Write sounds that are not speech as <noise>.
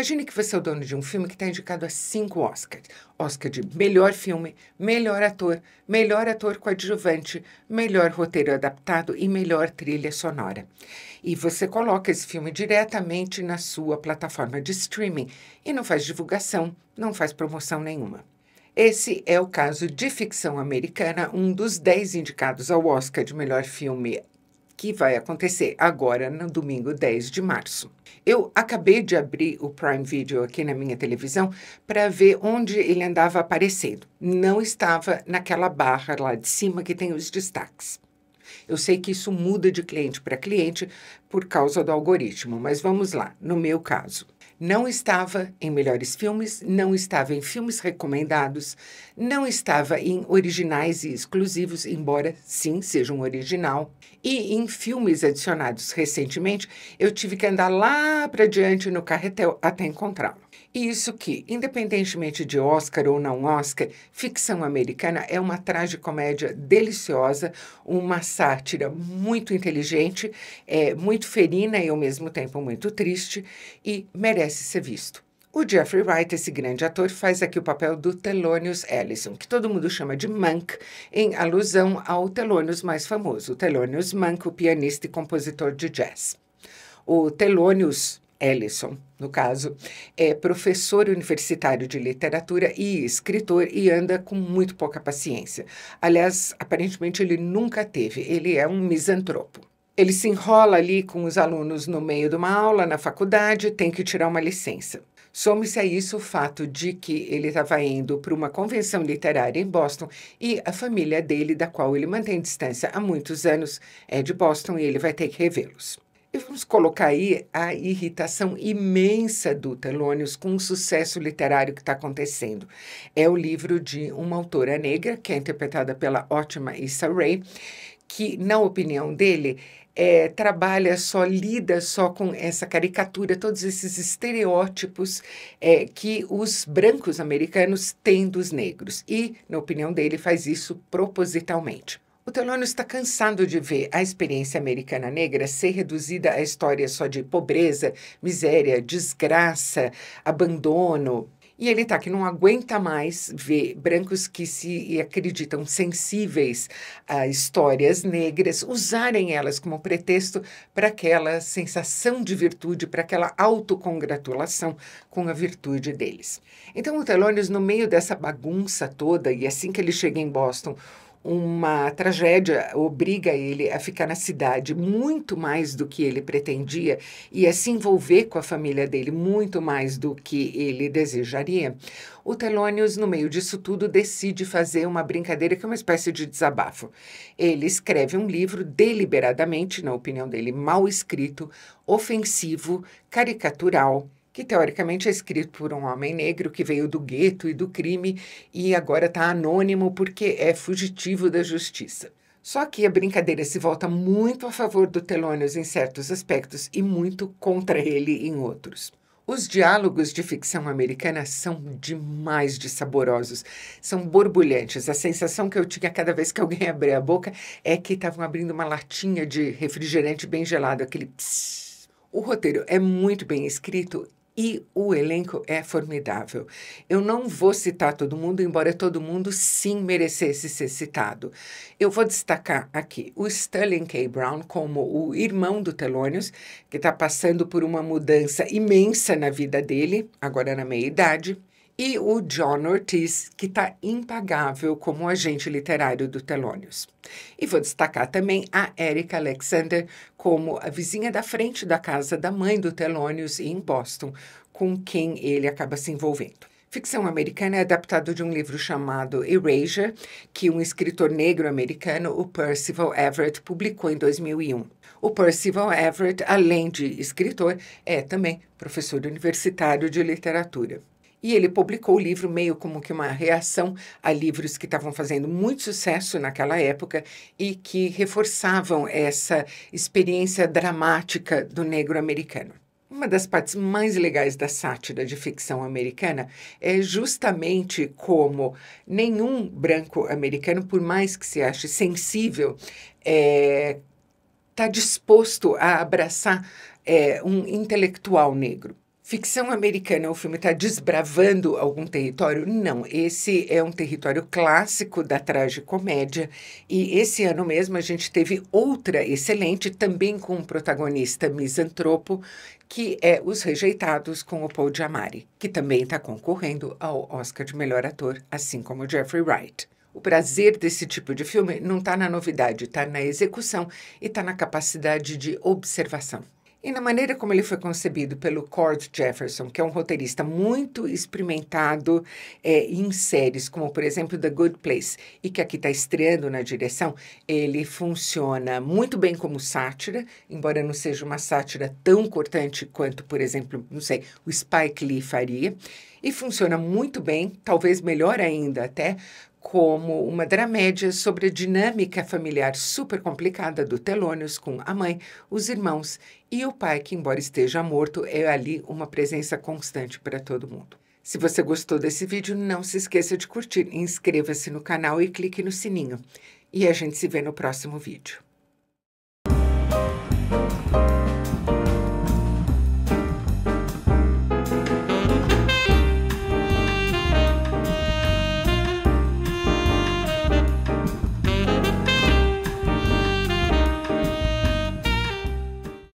Imagine que você é o dono de um filme que está indicado a cinco Oscars. Oscar de melhor filme, melhor ator, melhor ator coadjuvante, melhor roteiro adaptado e melhor trilha sonora. E você coloca esse filme diretamente na sua plataforma de streaming e não faz divulgação, não faz promoção nenhuma. Esse é o caso de ficção americana, um dos dez indicados ao Oscar de melhor filme que vai acontecer agora no domingo 10 de março. Eu acabei de abrir o Prime Video aqui na minha televisão para ver onde ele andava aparecendo. Não estava naquela barra lá de cima que tem os destaques. Eu sei que isso muda de cliente para cliente por causa do algoritmo, mas vamos lá, no meu caso não estava em melhores filmes, não estava em filmes recomendados, não estava em originais e exclusivos, embora sim seja um original. E em filmes adicionados recentemente, eu tive que andar lá para diante no carretel até encontrá-lo. E isso que, independentemente de Oscar ou não Oscar, ficção americana é uma tragicomédia deliciosa, uma sátira muito inteligente, é, muito ferina e ao mesmo tempo muito triste e merece ser visto. O Jeffrey Wright, esse grande ator, faz aqui o papel do Thelonious Ellison, que todo mundo chama de Monk, em alusão ao Thelonious mais famoso, o Thelonious Monk, o pianista e compositor de jazz. O Thelonious Ellison, no caso, é professor universitário de literatura e escritor e anda com muito pouca paciência. Aliás, aparentemente ele nunca teve, ele é um misantropo. Ele se enrola ali com os alunos no meio de uma aula na faculdade, tem que tirar uma licença. Some-se a isso o fato de que ele estava indo para uma convenção literária em Boston e a família dele, da qual ele mantém distância há muitos anos, é de Boston e ele vai ter que revê-los. Vamos colocar aí a irritação imensa do Telônios com o sucesso literário que está acontecendo. É o livro de uma autora negra, que é interpretada pela ótima Issa Rae, que, na opinião dele, é, trabalha só, lida só com essa caricatura, todos esses estereótipos é, que os brancos americanos têm dos negros. E, na opinião dele, faz isso propositalmente. O Telônio está cansado de ver a experiência americana negra ser reduzida à história só de pobreza, miséria, desgraça, abandono. E ele está que não aguenta mais ver brancos que se acreditam sensíveis a histórias negras usarem elas como pretexto para aquela sensação de virtude, para aquela autocongratulação com a virtude deles. Então o Telônios, no meio dessa bagunça toda, e assim que ele chega em Boston, uma tragédia obriga ele a ficar na cidade muito mais do que ele pretendia e a se envolver com a família dele muito mais do que ele desejaria, o Telônios, no meio disso tudo, decide fazer uma brincadeira que é uma espécie de desabafo. Ele escreve um livro deliberadamente, na opinião dele, mal escrito, ofensivo, caricatural que teoricamente é escrito por um homem negro que veio do gueto e do crime e agora está anônimo porque é fugitivo da justiça. Só que a brincadeira se volta muito a favor do Telônios em certos aspectos e muito contra ele em outros. Os diálogos de ficção americana são demais de saborosos, são borbulhantes. A sensação que eu tinha cada vez que alguém <laughs> abria a boca é que estavam abrindo uma latinha de refrigerante bem gelado, aquele psss. O roteiro é muito bem escrito e o elenco é formidável. Eu não vou citar todo mundo, embora todo mundo sim merecesse ser citado. Eu vou destacar aqui o Sterling K. Brown como o irmão do Telônios, que está passando por uma mudança imensa na vida dele, agora na meia-idade e o John Ortiz, que está impagável como agente literário do Telônios. E vou destacar também a Erika Alexander como a vizinha da frente da casa da mãe do Telônios em Boston, com quem ele acaba se envolvendo. Ficção americana é adaptado de um livro chamado Erasure, que um escritor negro americano, o Percival Everett, publicou em 2001. O Percival Everett, além de escritor, é também professor universitário de literatura. E ele publicou o livro meio como que uma reação a livros que estavam fazendo muito sucesso naquela época e que reforçavam essa experiência dramática do negro americano. Uma das partes mais legais da sátira de ficção americana é justamente como nenhum branco americano, por mais que se ache sensível, está é, tá disposto a abraçar é, um intelectual negro. Ficção americana, o filme está desbravando algum território? Não, esse é um território clássico da tragicomédia e esse ano mesmo a gente teve outra excelente, também com um protagonista misantropo, que é Os Rejeitados com o Paul Giamatti, que também está concorrendo ao Oscar de Melhor Ator, assim como Jeffrey Wright. O prazer desse tipo de filme não está na novidade, está na execução e está na capacidade de observação. E na maneira como ele foi concebido pelo Cord Jefferson, que é um roteirista muito experimentado é, em séries, como por exemplo The Good Place, e que aqui está estreando na direção, ele funciona muito bem como sátira, embora não seja uma sátira tão cortante quanto, por exemplo, não sei, o Spike Lee faria. E funciona muito bem, talvez melhor ainda até, como uma dramédia sobre a dinâmica familiar super complicada do Telônios com a mãe, os irmãos e o pai, que, embora esteja morto, é ali uma presença constante para todo mundo. Se você gostou desse vídeo, não se esqueça de curtir, inscreva-se no canal e clique no sininho. E a gente se vê no próximo vídeo.